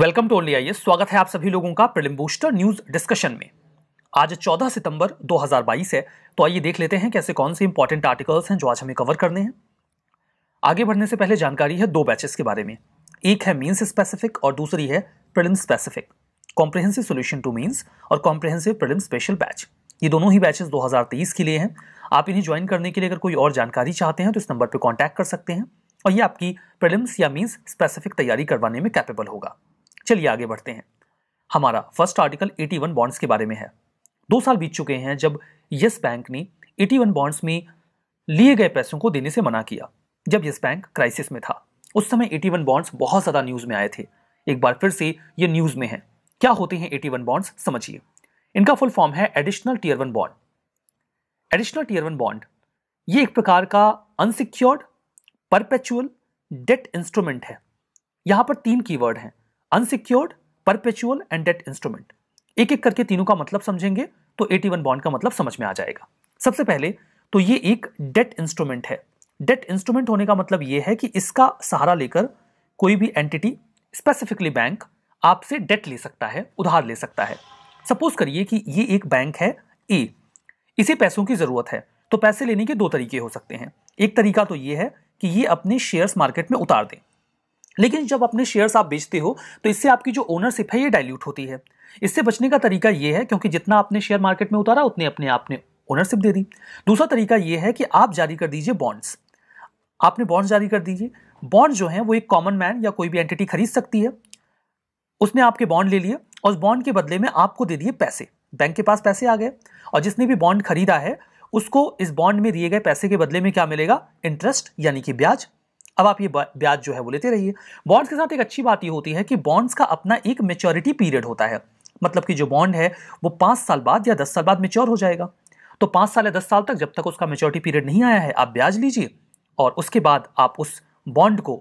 welcome to only आइए स्वागत है आप सभी लोगों का प्रिलिम बूस्टर न्यूज डिस्कशन में आज 14 सितंबर 2022 है तो आइए देख लेते हैं कैसे कौन से इंपॉर्टेंट आर्टिकल्स हैं जो आज हमें कवर करने हैं आगे बढ़ने से पहले जानकारी है दो बैचेस के बारे में एक है मीन्स स्पेसिफिक और दूसरी है prelim specific comprehensive solution two means और कॉम्प्रिहेंसिव प्रिलिम स्पेशल बैच ये दोनों ही बैचेस 2023 के लिए हैं आप इन्हें ज्वाइन करने के लिए अगर कोई और जानकारी चाहते हैं तो इस नंबर पर कॉन्टैक्ट कर सकते हैं और ये आपकी प्रिलिम्स या मीन्स स्पेसिफिक तैयारी करवाने में कैपेबल होगा चलिए आगे बढ़ते हैं हमारा फर्स्ट आर्टिकल 81 बॉन्ड्स के बारे में है दो साल बीत चुके हैं जब यस बैंक ने 81 बॉन्ड्स में लिए गए पैसों को देने से मना किया जब यस बैंक क्राइसिस में था उस समय 81 बॉन्ड्स बहुत ज़्यादा न्यूज़ में आए थे एक बार फिर से ये न्यूज़ में है क्या होते हैं वन बॉन्ड्स समझिए इनका फुल फॉर्म है additional tier one bond additional tier one bond ये एक प्रकार का अनसिक्योर्ड परपेचुअल डेट इंस्ट्रूमेंट है यहां पर तीन कीवर्ड हैं unsecured perpetual and debt instrument एक एक करके तीनों का मतलब समझेंगे तो एटी वन बॉन्ड का मतलब समझ में आ जाएगा सबसे पहले तो ये एक डेट इंस्ट्रूमेंट है डेट इंस्ट्रूमेंट होने का मतलब ये है कि इसका सहारा लेकर कोई भी एंटिटी स्पेसिफिकली बैंक आपसे डेट ले सकता है उधार ले सकता है सपोज करिए कि ये एक बैंक है ए इसे पैसों की ज़रूरत है तो पैसे लेने के दो तरीके हो सकते हैं एक तरीका तो ये है कि ये अपने शेयर्स मार्केट में उतार दें लेकिन जब अपने शेयर्स आप बेचते हो तो इससे आपकी जो ओनरशिप है ये डाइल्यूट होती है इससे बचने का तरीका ये है क्योंकि जितना आपने शेयर मार्केट में उतारा उतने अपने आपने ओनरशिप दे दी दूसरा तरीका ये है कि आप जारी कर दीजिए बॉन्ड्स आपने बॉन्ड्स जारी कर दीजिए बॉन्ड जो है वो एक कॉमन मैन या कोई भी एंटिटी खरीद सकती है उसने आपके बॉन्ड ले लिए और उस बॉन्ड के बदले में आपको दे दिए पैसे बैंक के पास पैसे आ गए और जिसने भी बॉन्ड खरीदा है उसको इस बॉन्ड में दिए गए पैसे के बदले में क्या मिलेगा इंटरेस्ट यानी कि ब्याज अब आप ये ब्याज जो है वो लेते रहिए बॉन्ड्स के साथ एक अच्छी बात ये होती है कि बॉन्ड्स का अपना एक मेच्योरिटी पीरियड होता है मतलब कि जो बॉन्ड है वो पाँच साल बाद या दस साल बाद मेच्योर हो जाएगा तो पाँच साल या दस साल तक जब तक उसका मेच्योरिटी पीरियड नहीं आया है आप ब्याज लीजिए और उसके बाद आप उस बॉन्ड को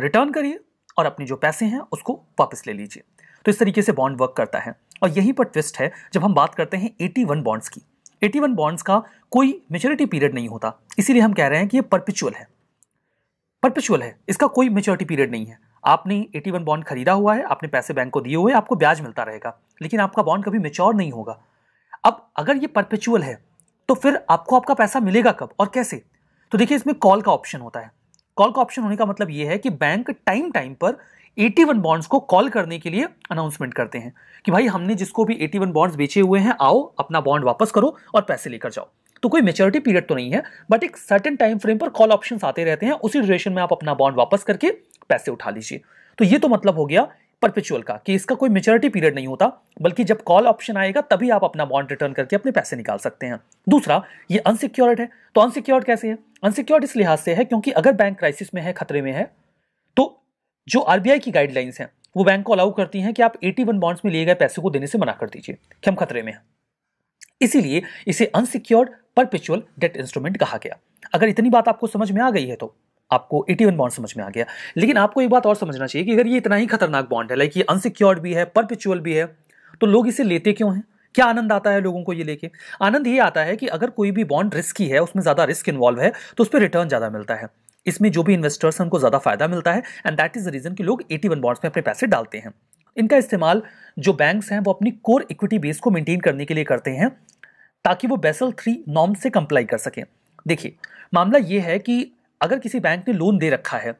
रिटर्न करिए और अपने जो पैसे हैं उसको वापस ले लीजिए तो इस तरीके से बॉन्ड वर्क करता है और यहीं पर ट्विस्ट है जब हम बात करते हैं एटी बॉन्ड्स की एटी बॉन्ड्स का कोई मेच्योरिटी पीरियड नहीं होता इसीलिए हम कह रहे हैं कि ये परपिचुअल है परपेचुअल है इसका कोई मेच्योरिटी पीरियड नहीं है आपने एटी वन बॉन्ड खरीदा हुआ है आपने पैसे बैंक को दिए हुए आपको ब्याज मिलता रहेगा लेकिन आपका बॉन्ड कभी मेच्योर नहीं होगा अब अगर ये परपेचुअल है तो फिर आपको आपका पैसा मिलेगा कब और कैसे तो देखिए इसमें कॉल का ऑप्शन होता है कॉल का ऑप्शन होने का मतलब ये है कि बैंक टाइम टाइम पर एटी वन बॉन्ड्स को कॉल करने के लिए अनाउंसमेंट करते हैं कि भाई हमने जिसको भी एटी वन बॉन्ड्स बेचे हुए हैं आओ अपना बॉन्ड वापस करो और पैसे लेकर जाओ तो कोई मेच्योरिटी पीरियड तो नहीं है बट एक सर्टन टाइम फ्रेम पर कॉल ऑप्शन आते रहते हैं उसी ड्यूरेशन में आप अपना बॉन्ड वापस करके पैसे उठा लीजिए तो ये तो मतलब हो गया परपेचुअल का कि इसका कोई मेच्योरिटी पीरियड नहीं होता बल्कि जब कॉल ऑप्शन आएगा तभी आप अपना बॉन्ड रिटर्न करके अपने पैसे निकाल सकते हैं दूसरा ये अनसिक्योर्ड है तो अनसिक्योर्ड कैसे है अनसिक्योर्ड इस लिहाज से है क्योंकि अगर बैंक क्राइसिस में है खतरे में है तो जो आरबीआई की गाइडलाइंस हैं वो बैंक को अलाउ करती हैं कि आप 81 बॉन्ड्स में लिए गए पैसे को देने से मना कर दीजिए कि हम खतरे में हैं इसीलिए इसे अनसिक्योर्ड परपेचुअल डेट इंस्ट्रूमेंट कहा गया अगर इतनी बात आपको समझ में आ गई है तो आपको एटी बॉन्ड समझ में आ गया लेकिन आपको एक बात और समझना चाहिए कि अगर ये इतना ही खतरनाक बॉन्ड है लाइक ये अनसिक्योर्ड भी है परपेचुअल भी है तो लोग इसे लेते क्यों हैं क्या आनंद आता है लोगों को ये लेके आनंद ये आता है कि अगर कोई भी बॉन्ड रिस्की है उसमें ज़्यादा रिस्क इन्वॉल्व है तो उस पर रिटर्न ज़्यादा मिलता है इसमें जो भी इन्वेस्टर्स हैं उनको ज़्यादा फायदा मिलता है and that is the reason कि लोग एटी वन बॉन्ड्स में अपने पैसे डालते हैं इनका इस्तेमाल जो बैंक्स हैं वो अपनी कोर इक्विटी बेस को मेंटेन करने के लिए करते हैं ताकि वो बेसल थ्री नॉर्म से कंप्लाई कर सकें देखिए मामला ये है कि अगर किसी बैंक ने लोन दे रखा है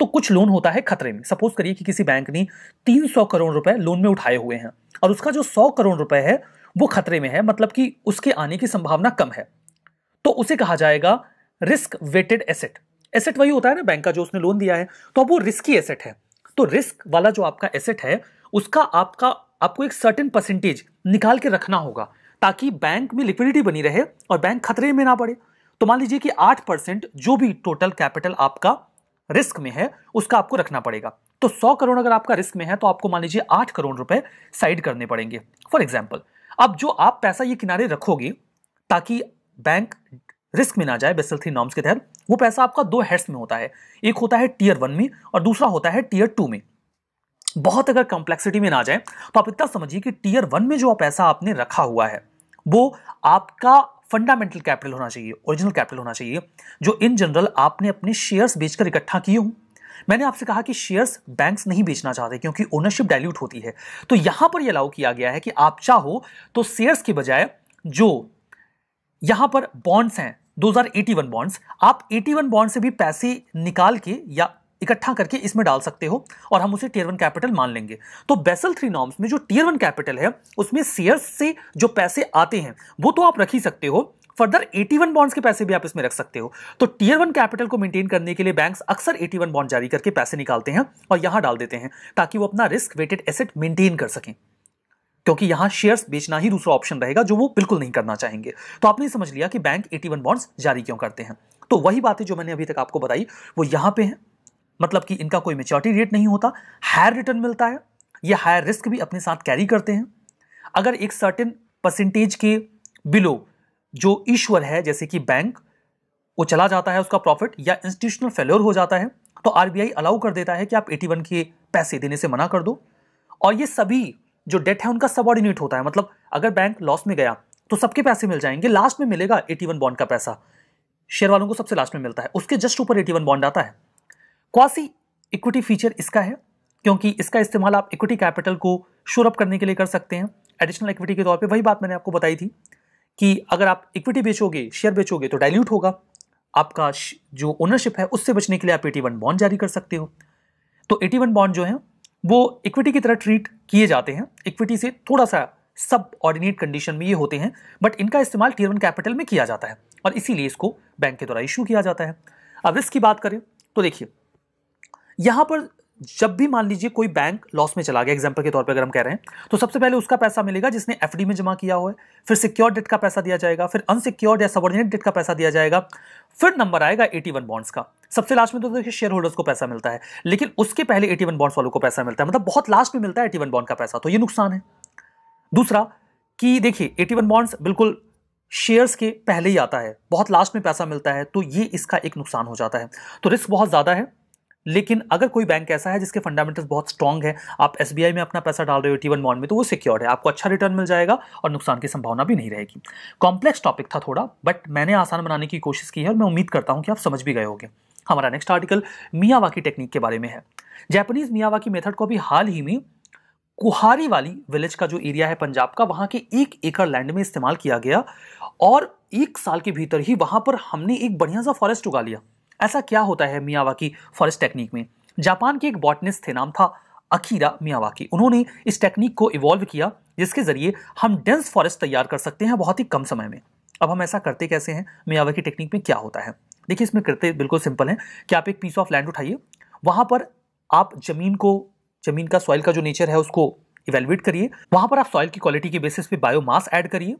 तो कुछ लोन होता है खतरे में सपोज करिए कि किसी बैंक ने 300 करोड़ रुपए लोन में उठाए हुए हैं और उसका जो 100 करोड़ रुपए है वो खतरे में है मतलब कि उसके आने की संभावना कम है तो उसे कहा जाएगा रिस्क वेटेड एसेट एसेट वही होता है ना बैंक का जो उसने लोन दिया है तो अब वो रिस्की एसेट है तो रिस्क वाला जो आपका एसेट है उसका आपका आपको एक सर्टेन परसेंटेज निकाल के रखना होगा ताकि बैंक में लिक्विडिटी बनी रहे और बैंक खतरे में ना पड़े तो मान लीजिए कि आठ परसेंट जो भी टोटल कैपिटल आपका रिस्क में है उसका आपको रखना पड़ेगा तो सौ करोड़ अगर आपका रिस्क में है तो आपको मान लीजिए आठ करोड़ रुपए साइड करने पड़ेंगे फॉर एग्जाम्पल अब जो आप पैसा ये किनारे रखोगे ताकि बैंक रिस्क में ना जाए बेसल थ्री नॉर्म्स के तहत वो पैसा आपका दो हेड्स में होता है एक होता है टीयर वन में और दूसरा होता है टीयर टू में बहुत अगर कॉम्प्लेक्सिटी में ना जाए तो आप इतना समझिए कि टीयर वन में जो पैसा आपने रखा हुआ है वो आपका फंडामेंटल कैपिटल होना चाहिए ओरिजिनल कैपिटल होना चाहिए जो इन जनरल आपने अपने शेयर्स बेचकर इकट्ठा किए हूँ मैंने आपसे कहा कि शेयर्स बैंक्स नहीं बेचना चाहते क्योंकि ओनरशिप डाइल्यूट होती है तो यहां पर यह अलाउ किया गया है कि आप चाहो तो शेयर्स के बजाय जो यहां पर बॉन्ड्स हैं 2081 बॉन्ड्स आप 81 बॉन्ड से भी पैसे निकाल के या इकट्ठा करके इसमें डाल सकते हो और हम उसे टीयर वन कैपिटल मान लेंगे तो बेसल थ्री नॉर्म्स में जो टीयर वन कैपिटल है उसमें शेयर्स से जो पैसे आते हैं वो तो आप रख ही सकते हो फर्दर 81 बॉन्ड्स के पैसे भी आप इसमें रख सकते हो तो टीयर वन कैपिटल को मेंटेन करने के लिए बैंक्स अक्सर 81 बॉन्ड जारी करके पैसे निकालते हैं और यहां डाल देते हैं ताकि वो अपना रिस्क वेटेड एसेट मेंटेन कर सकें क्योंकि यहां शेयर्स बेचना ही दूसरा ऑप्शन रहेगा जो वो बिल्कुल नहीं करना चाहेंगे तो आपने समझ लिया कि बैंक 81 बॉन्ड्स जारी क्यों करते हैं तो वही बातें जो मैंने अभी तक आपको बताई वो यहां पे हैं मतलब कि इनका कोई मेच्योरिटी रेट नहीं होता हायर रिटर्न मिलता है ये हायर रिस्क भी अपने साथ कैरी करते हैं अगर एक सर्टेन परसेंटेज के बिलो जो ईश्वर है जैसे कि बैंक वो चला जाता है उसका प्रॉफिट या इंस्टीट्यूशनल फेलोर हो जाता है तो आर अलाउ कर देता है कि आप एटी के पैसे देने से मना कर दो और ये सभी जो डेट है उनका सबॉर्डिनेट होता है मतलब अगर बैंक लॉस में गया तो सबके पैसे मिल जाएंगे लास्ट में मिलेगा वन बॉन्ड का पैसा शेयर वालों को सबसे लास्ट में मिलता है उसके जस्ट ऊपर वन बॉन्ड आता है क्वासी इक्विटी फीचर इसका है क्योंकि इसका इस्तेमाल आप इक्विटी कैपिटल को शोरअप करने के लिए कर सकते हैं एडिशनल इक्विटी के तौर पे वही बात मैंने आपको बताई थी कि अगर आप इक्विटी बेचोगे शेयर बेचोगे तो डाइल्यूट होगा आपका जो ओनरशिप है उससे बचने के लिए आप एटी वन बॉन्ड जारी कर सकते हो तो एटी वन बॉन्ड जो है वो इक्विटी की तरह ट्रीट किए जाते हैं इक्विटी से थोड़ा सा सब ऑर्डिनेट कंडीशन में ये होते हैं बट इनका इस्तेमाल टीयर वन कैपिटल में किया जाता है और इसीलिए इसको बैंक के द्वारा इशू किया जाता है अब रिस्क की बात करें तो देखिए यहां पर जब भी मान लीजिए कोई बैंक लॉस में चला गया एग्जाम्पल के तौर पर अगर हम कह रहे हैं तो सबसे पहले उसका पैसा मिलेगा जिसने एफ में जमा किया हुआ है फिर सिक्योर डेट का पैसा दिया जाएगा फिर अनसिक्योर्ड या सबॉर्डिनेट डेट का पैसा दिया जाएगा फिर नंबर आएगा वन बॉन्ड्स का सबसे लास्ट में तो देखिए शेयर होल्डर्स को पैसा मिलता है लेकिन उसके पहले वन बॉन्ड्स वालों को पैसा मिलता है मतलब बहुत लास्ट में मिलता है वन बॉन्ड का पैसा तो ये नुकसान है दूसरा कि देखिए वन बॉन्ड्स बिल्कुल शेयर्स के पहले ही आता है बहुत लास्ट में पैसा मिलता है तो ये इसका एक नुकसान हो जाता है तो रिस्क बहुत ज़्यादा है लेकिन अगर कोई बैंक ऐसा है जिसके फंडामेंटल्स बहुत स्ट्रॉग है आप एस में अपना पैसा डाल रहे हो वन बॉन्ड में तो वो सिक्योर है आपको अच्छा रिटर्न मिल जाएगा और नुकसान की संभावना भी नहीं रहेगी कॉम्प्लेक्स टॉपिक था थोड़ा बट मैंने आसान बनाने की कोशिश की है और मैं उम्मीद करता हूँ कि आप समझ भी गए होंगे हमारा नेक्स्ट आर्टिकल की टेक्निक के बारे में है जैपनीज की मेथड को अभी हाल ही में कुहारी वाली विलेज का जो एरिया है पंजाब का वहाँ के एक एकड़ लैंड में इस्तेमाल किया गया और एक साल के भीतर ही वहाँ पर हमने एक बढ़िया सा फॉरेस्ट उगा लिया ऐसा क्या होता है मियावाकी फॉरेस्ट टेक्निक में जापान के एक बॉटनिस्ट थे नाम था अकीरा मियावाकी उन्होंने इस टेक्निक को इवॉल्व किया जिसके ज़रिए हम डेंस फॉरेस्ट तैयार कर सकते हैं बहुत ही कम समय में अब हम ऐसा करते कैसे हैं मियावाकी टेक्निक में क्या होता है देखिए इसमें करते बिल्कुल सिंपल है कि आप एक पीस ऑफ लैंड उठाइए वहाँ पर आप ज़मीन को ज़मीन का सॉइल का जो नेचर है उसको इवेल्युएट करिए वहाँ पर आप सॉइल की क्वालिटी के बेसिस पे बायोमास ऐड करिए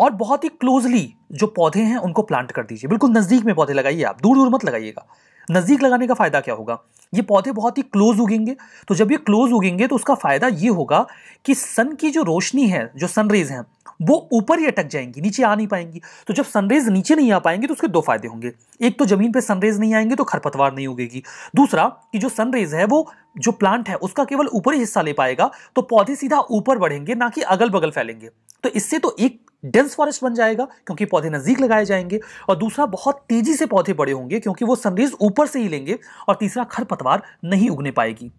और बहुत ही क्लोजली जो पौधे हैं उनको प्लांट कर दीजिए बिल्कुल नज़दीक में पौधे लगाइए आप दूर दूर मत लगाइएगा नज़दीक लगाने का फ़ायदा क्या होगा ये पौधे बहुत ही क्लोज उगेंगे तो जब ये क्लोज उगेंगे तो उसका फ़ायदा ये होगा कि सन की जो रोशनी है जो सनरेज हैं वो ऊपर ही अटक जाएंगी नीचे आ नहीं पाएंगी तो जब सनरेज नीचे नहीं आ पाएंगे तो उसके दो फायदे होंगे एक तो ज़मीन पर सनरेज नहीं आएंगे तो खरपतवार नहीं उगेगी दूसरा कि जो सनरेज है वो जो प्लांट है उसका केवल ऊपरी हिस्सा ले पाएगा तो पौधे सीधा ऊपर बढ़ेंगे ना कि अगल बगल फैलेंगे तो इससे तो एक डेंस फॉरेस्ट बन जाएगा क्योंकि पौधे नज़दीक लगाए जाएंगे और दूसरा बहुत तेज़ी से पौधे बड़े होंगे क्योंकि वो सनरेज ऊपर से ही लेंगे और तीसरा खरपतवार नहीं उगने पाएगी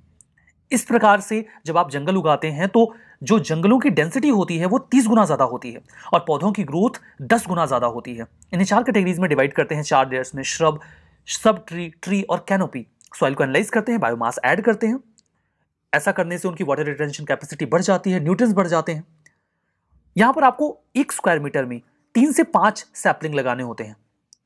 इस प्रकार से जब आप जंगल उगाते हैं तो जो जंगलों की डेंसिटी होती है वो तीस गुना ज़्यादा होती है और पौधों की ग्रोथ दस गुना ज़्यादा होती है इन्हें चार कैटेगरीज में डिवाइड करते हैं चार लेयर्स में श्रब सब ट्री ट्री और कैनोपी सॉइल को एनालाइज करते हैं बायोमास ऐड करते हैं ऐसा करने से उनकी वाटर रिटेंशन कैपेसिटी बढ़ जाती है न्यूट्रंस बढ़ जाते हैं यहाँ पर आपको एक स्क्वायर मीटर में तीन से पाँच सैपलिंग लगाने होते हैं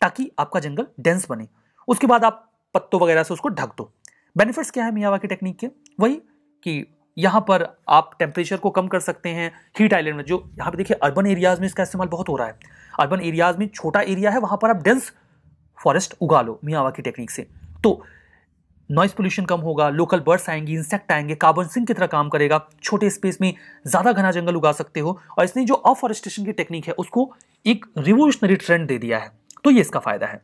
ताकि आपका जंगल डेंस बने उसके बाद आप पत्तों वगैरह से उसको ढक दो बेनिफिट्स क्या है मियावा की टेक्निक के वही कि यहाँ पर आप टेम्परेचर को कम कर सकते हैं हीट आइलैंड में जो यहाँ पे देखिए अर्बन एरियाज़ में इसका इस्तेमाल बहुत हो रहा है अर्बन एरियाज़ में छोटा एरिया है वहाँ पर आप डेंस फॉरेस्ट उगा लो मियावा की टेक्निक से तो नॉइस पोल्यूशन कम होगा लोकल बर्ड्स आएंगे इंसेक्ट आएंगे कार्बन सिंक की तरह काम करेगा छोटे स्पेस में ज़्यादा घना जंगल उगा सकते हो और इसने जो अफॉरेस्टेशन की टेक्निक है उसको एक रिवोल्यूशनरी ट्रेंड दे दिया है तो ये इसका फ़ायदा है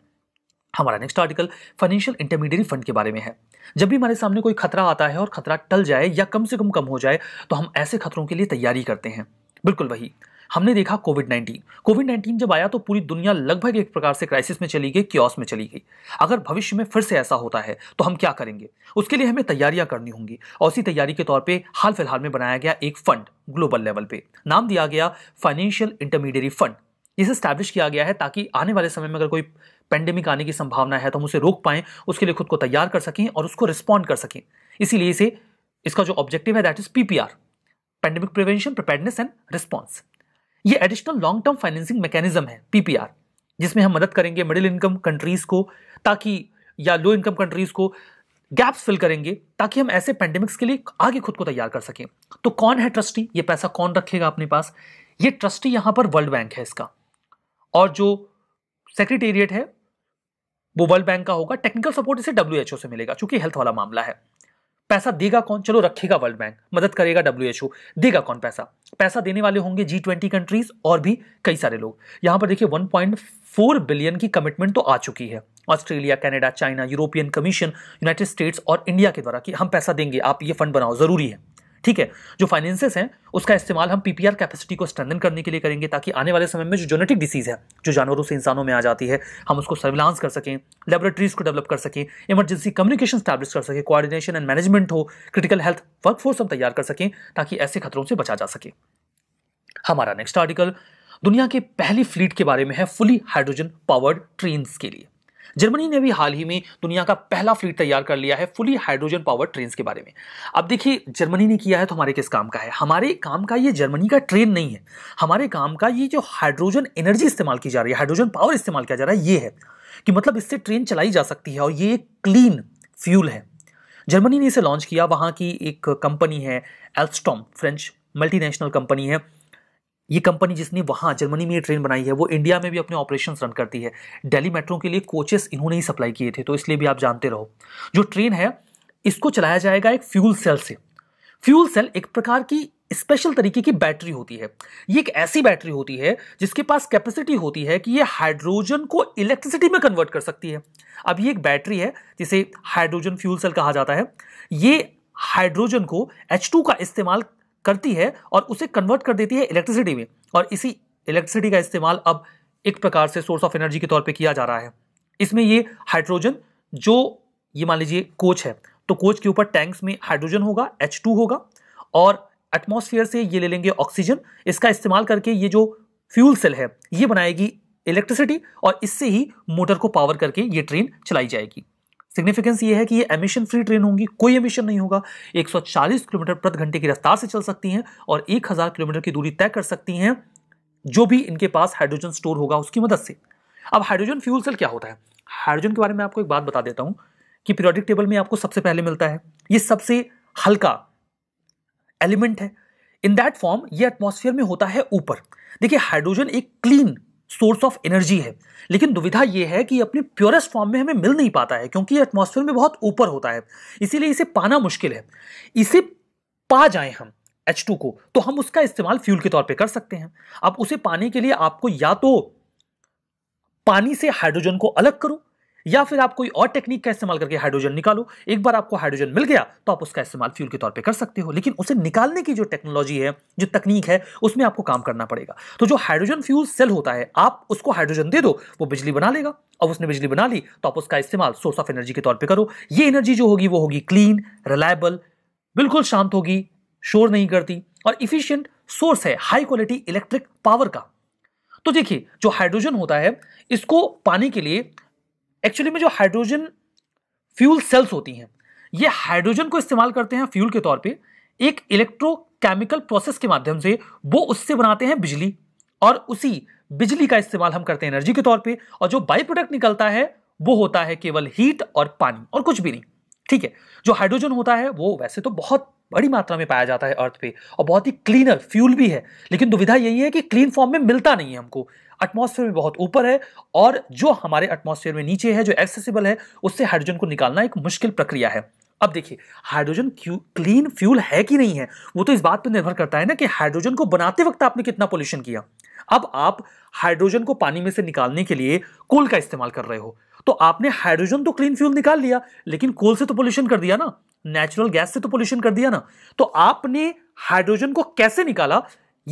हमारा next article financial intermediate fund के बारे में है जब भी हमारे सामने कोई खतरा आता है और खतरा टल जाए या कम से कम कम हो जाए तो हम ऐसे खतरों के लिए तैयारी करते हैं बिल्कुल वही हमने देखा कोविड नाइन्टीन कोविड नाइन्टीन जब आया तो पूरी दुनिया लगभग एक प्रकार से क्राइसिस में चली गई क्योस में चली गई अगर भविष्य में फिर से ऐसा होता है तो हम क्या करेंगे उसके लिए हमें तैयारियां करनी होंगी और उसी तैयारी के तौर पर हाल फिलहाल में बनाया गया एक फंड ग्लोबल लेवल पे नाम दिया गया फाइनेंशियल इंटरमीडियरी फंड इसे स्टैब्लिश किया गया है ताकि आने वाले समय में अगर कोई पेंडेमिक आने की संभावना है तो हम उसे रोक पाएं उसके लिए खुद को तैयार कर सकें और उसको रिस्पॉन्ड कर सकें इसीलिए इसे इसका जो ऑब्जेक्टिव है that is PPR pandemic prevention preparedness and response ये additional long term financing mechanism है पीपीआर जिसमें हम मदद करेंगे मिडिल इनकम कंट्रीज को ताकि या लो इनकम कंट्रीज को गैप्स फिल करेंगे ताकि हम ऐसे पेंडेमिक्स के लिए आगे खुद को तैयार कर सकें तो कौन है ट्रस्टी ये पैसा कौन रखेगा अपने पास ये ट्रस्टी यहां पर वर्ल्ड बैंक है इसका और जो सेक्रेटेरिएट है वो वर्ल्ड बैंक का होगा टेक्निकल सपोर्ट इसे डब्ल्यू से मिलेगा चूंकि हेल्थ वाला मामला है पैसा देगा कौन चलो रखेगा वर्ल्ड बैंक मदद करेगा डब्ल्यू देगा कौन पैसा पैसा देने वाले होंगे जी ट्वेंटी कंट्रीज और भी कई सारे लोग यहां पर देखिए 1.4 बिलियन की कमिटमेंट तो आ चुकी है Australia Canada China European Commission United States और इंडिया के द्वारा कि हम पैसा देंगे आप ये फंड बनाओ ज़रूरी है ठीक है जो फाइनेंसेस हैं उसका इस्तेमाल हम पीपीआर कैपेसिटी को स्ट्रेंथन करने के लिए करेंगे ताकि आने वाले समय में जो जेनेटिक डिसीज़ है जो जानवरों से इंसानों में आ जाती है हम उसको सर्विलांस कर सकें लेबोरेटरीज को डेवलप कर सकें इमरजेंसी कम्युनिकेशन स्टैब्लिश कर सकें कोऑर्डिनेशन एंड मैनेजमेंट हो क्रिटिकल हेल्थ वर्कफोर्स हम तैयार कर सकें ताकि ऐसे खतरों से बचा जा सके हमारा नेक्स्ट आर्टिकल दुनिया के पहली फ्लीट के बारे में है फुली हाइड्रोजन पावर्ड ट्रेन के लिए जर्मनी ने भी हाल ही में दुनिया का पहला फ्लीट तैयार कर लिया है फुली हाइड्रोजन पावर ट्रेन के बारे में अब देखिए जर्मनी ने किया है तो हमारे किस काम का है हमारे काम का ये जर्मनी का ट्रेन नहीं है हमारे काम का ये जो हाइड्रोजन एनर्जी इस्तेमाल की जा रही है हाइड्रोजन पावर इस्तेमाल किया जा रहा है ये है कि मतलब इससे ट्रेन चलाई जा सकती है और ये एक क्लीन फ्यूल है जर्मनी ने इसे लॉन्च किया वहाँ की एक कंपनी है एल्स्टॉम फ्रेंच मल्टीनेशनल कंपनी है ये कंपनी जिसने वहाँ जर्मनी में ये ट्रेन बनाई है वो इंडिया में भी अपने ऑपरेशन रन करती है दिल्ली मेट्रो के लिए कोचेस इन्होंने ही सप्लाई किए थे तो इसलिए भी आप जानते रहो जो ट्रेन है इसको चलाया जाएगा एक फ्यूल सेल से फ्यूल सेल एक प्रकार की स्पेशल तरीके की बैटरी होती है ये एक ऐसी बैटरी होती है जिसके पास कैपेसिटी होती है कि ये हाइड्रोजन को इलेक्ट्रिसिटी में कन्वर्ट कर सकती है अब ये एक बैटरी है जिसे हाइड्रोजन फ्यूल सेल कहा जाता है ये हाइड्रोजन को H2 का इस्तेमाल करती है और उसे कन्वर्ट कर देती है इलेक्ट्रिसिटी में और इसी इलेक्ट्रिसिटी का इस्तेमाल अब एक प्रकार से सोर्स ऑफ एनर्जी के तौर पर किया जा रहा है इसमें ये हाइड्रोजन जो ये मान लीजिए कोच है तो कोच के ऊपर टैंक्स में हाइड्रोजन होगा एच होगा और एटमोसफियर से ये ले लेंगे ऑक्सीजन इसका इस्तेमाल करके ये जो फ्यूल सेल है ये बनाएगी इलेक्ट्रिसिटी और इससे ही मोटर को पावर करके ये ट्रेन चलाई जाएगी सिग्निफिकेंस ये है कि ये एमिशन फ्री ट्रेन होंगी कोई एमिशन नहीं होगा 140 किलोमीटर प्रति घंटे की रफ्तार से चल सकती हैं और 1000 किलोमीटर की दूरी तय कर सकती हैं जो भी इनके पास हाइड्रोजन स्टोर होगा उसकी मदद से अब हाइड्रोजन फ्यूल सेल क्या होता है हाइड्रोजन के बारे में आपको एक बात बता देता हूँ कि पीरियोडिक टेबल में आपको सबसे पहले मिलता है ये सबसे हल्का एलिमेंट है इन दैट फॉर्म ये एटमोसफियर में होता है ऊपर देखिए हाइड्रोजन एक क्लीन सोर्स ऑफ एनर्जी है लेकिन दुविधा यह है कि अपने प्योरेस्ट फॉर्म में हमें मिल नहीं पाता है क्योंकि एटमॉस्फेयर में बहुत ऊपर होता है इसीलिए इसे पाना मुश्किल है इसे पा जाए हम एच को तो हम उसका इस्तेमाल फ्यूल के तौर पर कर सकते हैं अब उसे पाने के लिए आपको या तो पानी से हाइड्रोजन को अलग करो या फिर आप कोई और टेक्निक का इस्तेमाल करके हाइड्रोजन निकालो एक बार आपको हाइड्रोजन मिल गया तो आप उसका इस्तेमाल फ्यूल के तौर पर कर सकते हो लेकिन उसे निकालने की जो टेक्नोलॉजी है जो तकनीक है उसमें आपको काम करना पड़ेगा तो जो हाइड्रोजन फ्यूल सेल होता है आप उसको हाइड्रोजन दे दो वो बिजली बना लेगा अब उसने बिजली बना ली तो आप उसका इस्तेमाल सोर्स ऑफ एनर्जी के तौर पर करो ये एनर्जी जो होगी वो होगी क्लीन रिलायबल बिल्कुल शांत होगी शोर नहीं करती और इफिशियंट सोर्स है हाई क्वालिटी इलेक्ट्रिक पावर का तो देखिए जो हाइड्रोजन होता है इसको पाने के लिए एक्चुअली में जो हाइड्रोजन फ्यूल सेल्स होती हैं ये हाइड्रोजन को इस्तेमाल करते हैं फ्यूल के तौर पे एक इलेक्ट्रोकेमिकल प्रोसेस के माध्यम से वो उससे बनाते हैं बिजली और उसी बिजली का इस्तेमाल हम करते हैं एनर्जी के तौर पे और जो बाई प्रोडक्ट निकलता है वो होता है केवल हीट और पानी और कुछ भी नहीं ठीक है जो हाइड्रोजन होता है वो वैसे तो बहुत बड़ी मात्रा में पाया जाता है अर्थ पे और बहुत ही क्लीनर फ्यूल भी है लेकिन दुविधा यही है कि क्लीन फॉर्म में मिलता नहीं है हमको एटमॉस्फेयर में बहुत ऊपर है और जो हमारे एटमॉस्फेयर में नीचे है जो एक्सेसिबल है उससे हाइड्रोजन को निकालना एक मुश्किल प्रक्रिया है अब देखिए हाइड्रोजन क्लीन फ्यूल है कि नहीं है वो तो इस बात पर निर्भर करता है ना कि हाइड्रोजन को बनाते वक्त आपने कितना पोल्यूशन किया अब आप हाइड्रोजन को पानी में से निकालने के लिए कोल का इस्तेमाल कर रहे हो तो आपने हाइड्रोजन तो क्लीन फ्यूल निकाल लिया लेकिन कोल से तो पोल्यूशन कर दिया ना नेचुरल गैस से तो पोल्यूशन कर दिया ना तो आपने हाइड्रोजन को कैसे निकाला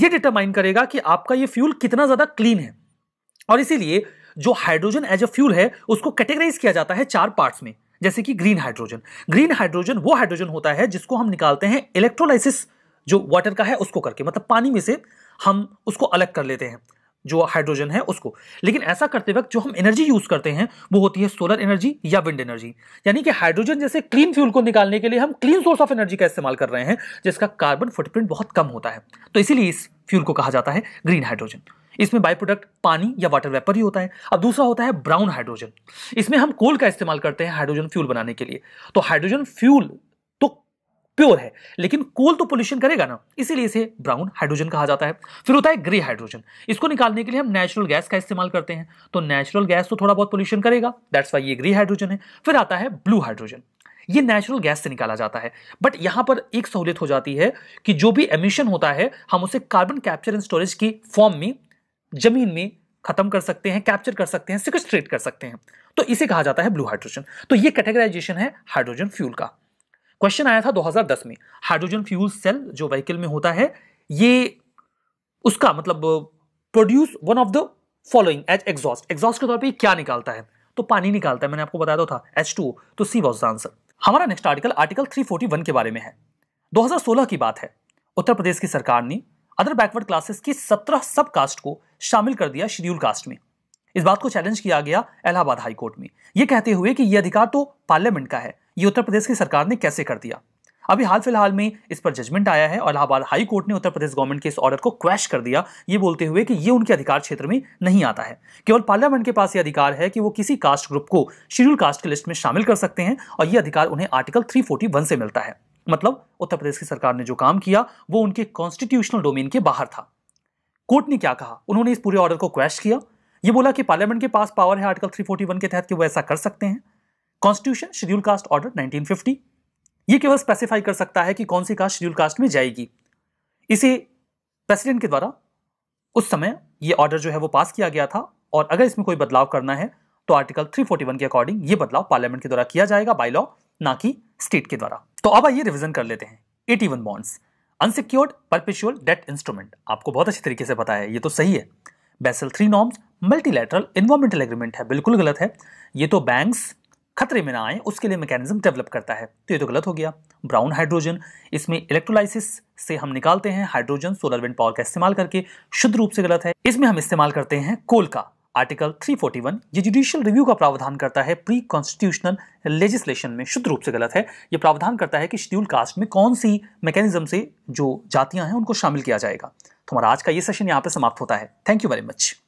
ये डिटरमाइन करेगा कि आपका ये फ्यूल कितना ज्यादा क्लीन है और इसीलिए जो हाइड्रोजन एज अ फ्यूल है उसको कैटेगराइज किया जाता है चार पार्ट्स में जैसे कि ग्रीन हाइड्रोजन ग्रीन हाइड्रोजन वो हाइड्रोजन होता है जिसको हम निकालते हैं इलेक्ट्रोलाइसिस जो वाटर का है उसको करके मतलब पानी में से हम उसको अलग कर लेते हैं जो हाइड्रोजन है उसको लेकिन ऐसा करते वक्त जो हम एनर्जी यूज करते हैं वो होती है सोलर एनर्जी या विंड एनर्जी यानी कि हाइड्रोजन जैसे क्लीन फ्यूल को निकालने के लिए हम क्लीन सोर्स ऑफ एनर्जी का इस्तेमाल कर रहे हैं जिसका कार्बन फुटप्रिंट बहुत कम होता है तो इसीलिए इस फ्यूल को कहा जाता है ग्रीन हाइड्रोजन इसमें बाई प्रोडक्ट पानी या वाटर वेपर ही होता है अब दूसरा होता है ब्राउन हाइड्रोजन इसमें हम कोल का इस्तेमाल करते हैं हाइड्रोजन फ्यूल बनाने के लिए तो हाइड्रोजन फ्यूल प्योर है लेकिन कोल तो पोल्यूशन करेगा ना इसीलिए इसे ब्राउन हाइड्रोजन कहा जाता है फिर होता है ग्रे हाइड्रोजन इसको निकालने के लिए हम नेचुरल गैस का इस्तेमाल करते हैं तो नेचुरल गैस तो थोड़ा बहुत पोल्यूशन करेगा दैट्स वाई ये ग्रे हाइड्रोजन है फिर आता है ब्लू हाइड्रोजन ये नेचुरल गैस से निकाला जाता है बट यहां पर एक सहूलियत हो जाती है कि जो भी एमिशन होता है हम उसे कार्बन कैप्चर एंड स्टोरेज की फॉर्म में जमीन में खत्म कर सकते हैं कैप्चर कर सकते हैं सिक्स्ट्रेट कर सकते हैं तो इसे कहा जाता है ब्लू हाइड्रोजन तो ये कैटेगराइजेशन है हाइड्रोजन फ्यूल का क्वेश्चन आया था 2010 में हाइड्रोजन फ्यूल सेल जो व्हीकल में होता है ये उसका मतलब produce one of the following as exhaust exhaust के तौर पे क्या निकालता है तो पानी निकालता है मैंने आपको बताया तो था एच टू तो सी वॉज आंसर हमारा नेक्स्ट आर्टिकल आर्टिकल 341 के बारे में है 2016 की बात है उत्तर प्रदेश की सरकार ने अदर बैकवर्ड क्लासेस की 17 सब कास्ट को शामिल कर दिया शेड्यूल कास्ट में इस बात को चैलेंज किया गया इलाहाबाद हाईकोर्ट में यह कहते हुए कि यह अधिकार तो पार्लियामेंट का है ये उत्तर प्रदेश की सरकार ने कैसे कर दिया अभी हाल फिलहाल में इस पर जजमेंट आया है और इलाहाबाद हाई कोर्ट ने उत्तर प्रदेश गवर्नमेंट के इस ऑर्डर को क्वैश कर दिया ये बोलते हुए कि ये उनके अधिकार क्षेत्र में नहीं आता है केवल पार्लियामेंट के पास ये अधिकार है कि वो किसी कास्ट ग्रुप को शेड्यूल कास्ट की लिस्ट में शामिल कर सकते हैं और ये अधिकार उन्हें आर्टिकल थ्री से मिलता है मतलब उत्तर प्रदेश की सरकार ने जो काम किया वो उनके कॉन्स्टिट्यूशनल डोमेन के बाहर था कोर्ट ने क्या कहा उन्होंने इस पूरे ऑर्डर को क्वैश किया ये बोला कि पार्लियामेंट के पास पावर है आर्टिकल 341 के तहत कि वो ऐसा कर सकते हैं कॉन्स्टिट्यूशन शेड्यूल कास्ट ऑर्डर 1950 ये केवल स्पेसिफाई कर सकता है कि कौन सी कास्ट शेड्यूल कास्ट में जाएगी इसे प्रेसिडेंट के द्वारा उस समय ये ऑर्डर जो है वो पास किया गया था और अगर इसमें कोई बदलाव करना है तो आर्टिकल 341 के अकॉर्डिंग ये बदलाव पार्लियामेंट के द्वारा किया जाएगा बाय लॉ ना कि स्टेट के द्वारा तो अब आइए रिवीजन कर लेते हैं 81 bonds unsecured perpetual debt instrument आपको बहुत अच्छी तरीके से पता है ये तो सही है Basel three norms multilateral environmental agreement है बिल्कुल गलत है ये तो बैंक्स खतरे में ना आए उसके लिए मैकेनिज्म डेवलप करता है तो ये तो गलत हो गया ब्राउन हाइड्रोजन इसमें इलेक्ट्रोलाइसिस से हम निकालते हैं हाइड्रोजन सोलर विंड पावर का इस्तेमाल करके शुद्ध रूप से गलत है इसमें हम इस्तेमाल करते हैं कोल का आर्टिकल 341 ये जुडिशियल रिव्यू का प्रावधान करता है प्री कॉन्स्टिट्यूशनल लेजिस्लेशन में शुद्ध रूप से गलत है ये प्रावधान करता है कि शेड्यूल कास्ट में कौन सी मैकेनिज्म से जो जातियां हैं उनको शामिल किया जाएगा तो हमारा आज का ये सेशन यहाँ पे समाप्त होता है थैंक यू वेरी मच